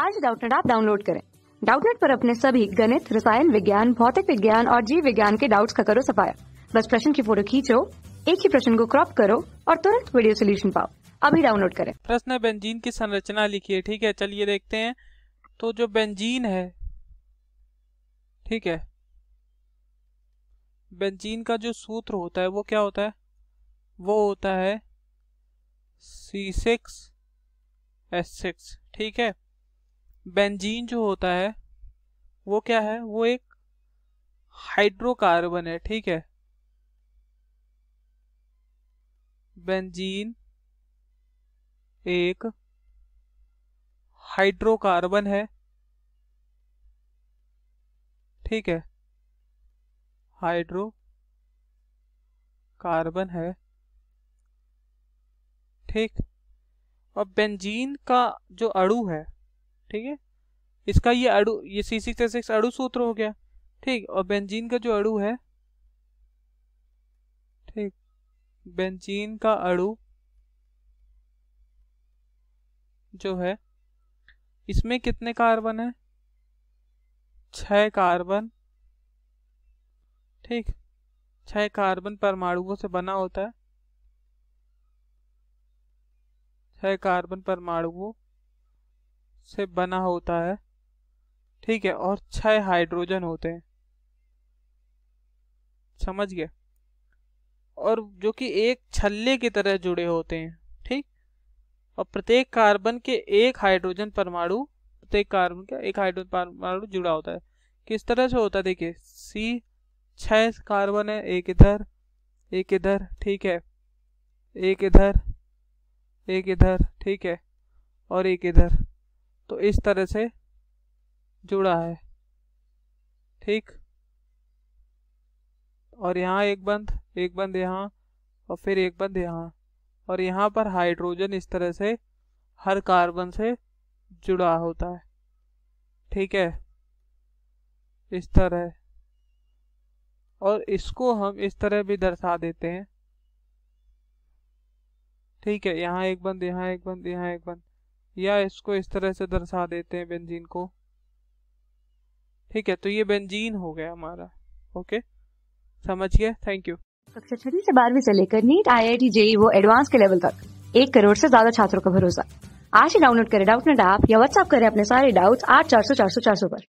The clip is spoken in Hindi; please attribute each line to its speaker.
Speaker 1: आज डाउटनेट आप डाउनलोड करें डाउटनेट पर अपने सभी गणित रसायन विज्ञान भौतिक विज्ञान और जीव विज्ञान के डाउट्स का करो सफाया बस प्रश्न की फोटो खींचो एक ही प्रश्न को क्रॉप करो और तुरंत वीडियो सोल्यूशन पाओ अभी डाउनलोड करें प्रश्न बेंजीन की संरचना लिखी है ठीक है चलिए देखते हैं तो जो बेंजीन है ठीक है बेंजीन का जो सूत्र होता है वो क्या होता है वो होता है सी सिक्स एस सिक्स ठीक है बेंजीन जो होता है वो क्या है वो एक हाइड्रोकार्बन है ठीक है बेंजीन एक हाइड्रोकार्बन है ठीक है हाइड्रो कार्बन है ठीक और बेंजीन का जो अणु है ठीक है इसका ये अड़ू ये सी सिक्स सिक्स अड़ू सूत्र हो गया ठीक और बेंजीन का जो अड़ू है ठीक बेंजीन का अड़ू जो है इसमें कितने कार्बन है छः कार्बन ठीक छह कार्बन परमाणुओं से बना होता है छह कार्बन परमाणुओं से बना होता है ठीक है और छह हाइड्रोजन होते हैं समझ गया और जो कि एक छल्ले की तरह जुड़े होते हैं ठीक और प्रत्येक कार्बन के एक हाइड्रोजन परमाणु प्रत्येक कार्बन का एक हाइड्रोजन परमाणु जुड़ा होता है किस तरह से होता है देखिए सी छह कार्बन है एक इधर एक इधर ठीक है एक इधर एक इधर ठीक है और एक इधर तो इस तरह से जुड़ा है ठीक और यहाँ एक बंद एक बंद यहाँ और फिर एक बंद यहाँ और यहाँ पर हाइड्रोजन इस तरह से हर कार्बन से जुड़ा होता है ठीक है इस तरह और इसको हम इस तरह भी दर्शा देते हैं ठीक है यहाँ एक बंद यहाँ एक बंद यहाँ एक बंद या इसको इस तरह से दर्शा देते हैं बेंजीन को ठीक है तो ये बेंजीन हो गया हमारा ओके समझिए थैंक यू कक्षा छठी से बारहवीं से लेकर NEET I I T JEE वो एडवांस के लेवल तक एक करोड़ से ज्यादा छात्रों का भरोसा आज ही डाउनलोड करें डाउट नेट ऐप या व्हाट्सएप करें अपने सारे डाउट्स आठ चार सौ चार सौ चार सौ पर